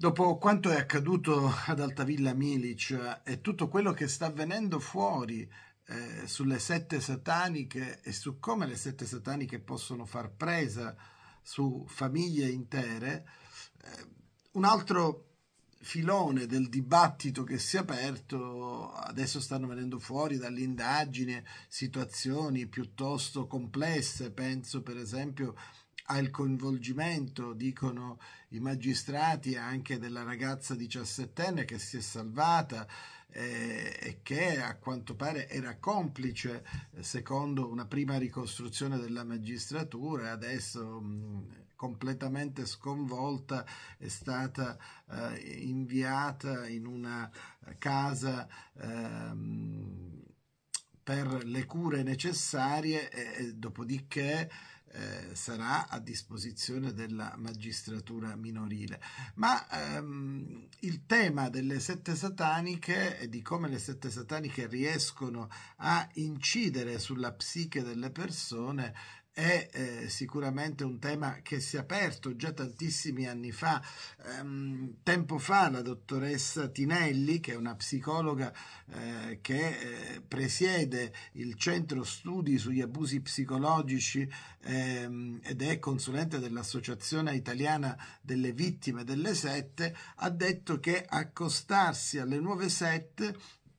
Dopo quanto è accaduto ad Altavilla Milic eh, e tutto quello che sta avvenendo fuori eh, sulle sette sataniche e su come le sette sataniche possono far presa su famiglie intere, eh, un altro filone del dibattito che si è aperto, adesso stanno venendo fuori dall'indagine situazioni piuttosto complesse, penso per esempio ha il coinvolgimento, dicono i magistrati, anche della ragazza diciassettenne che si è salvata eh, e che a quanto pare era complice, secondo una prima ricostruzione della magistratura, adesso mh, mm, completamente sconvolta è stata eh, inviata in una casa. Eh, per le cure necessarie e, e dopodiché eh, sarà a disposizione della magistratura minorile. Ma ehm, il tema delle sette sataniche e di come le sette sataniche riescono a incidere sulla psiche delle persone è eh, sicuramente un tema che si è aperto già tantissimi anni fa. Ehm, tempo fa la dottoressa Tinelli, che è una psicologa eh, che eh, presiede il centro studi sugli abusi psicologici ehm, ed è consulente dell'Associazione Italiana delle Vittime delle Sette, ha detto che accostarsi alle nuove sette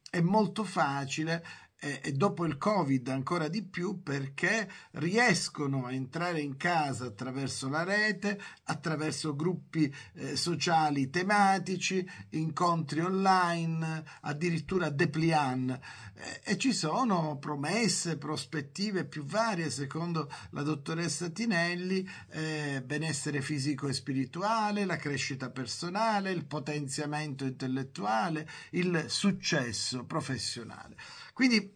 è molto facile e dopo il covid ancora di più perché riescono a entrare in casa attraverso la rete attraverso gruppi eh, sociali tematici incontri online addirittura depliant eh, e ci sono promesse prospettive più varie secondo la dottoressa Tinelli eh, benessere fisico e spirituale la crescita personale il potenziamento intellettuale il successo professionale quindi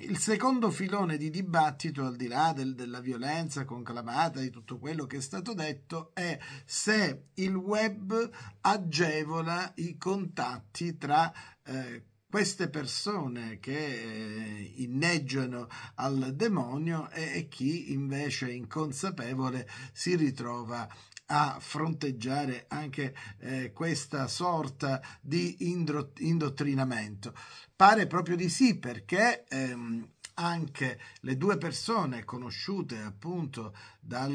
il secondo filone di dibattito, al di là del, della violenza conclamata, di tutto quello che è stato detto, è se il web agevola i contatti tra eh, queste persone che eh, inneggiano al demonio e chi invece inconsapevole si ritrova a fronteggiare anche eh, questa sorta di indottrinamento? Pare proprio di sì, perché ehm, anche le due persone conosciute appunto dal,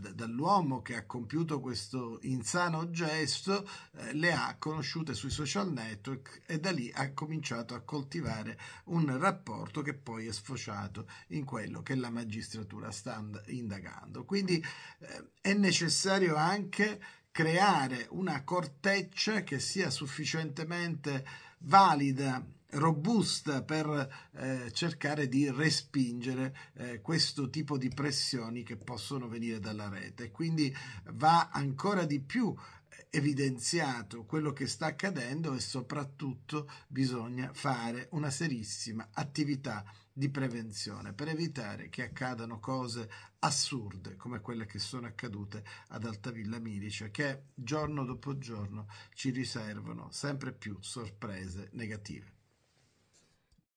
eh, dall'uomo che ha compiuto questo insano gesto, eh, le ha conosciute sui social network e da lì ha cominciato a coltivare un rapporto che poi è sfociato in quello che la magistratura sta indagando. Quindi eh, è necessario anche creare una corteccia che sia sufficientemente valida robusta per eh, cercare di respingere eh, questo tipo di pressioni che possono venire dalla rete. Quindi va ancora di più eh, evidenziato quello che sta accadendo e soprattutto bisogna fare una serissima attività di prevenzione per evitare che accadano cose assurde come quelle che sono accadute ad Altavilla Milice che giorno dopo giorno ci riservano sempre più sorprese negative.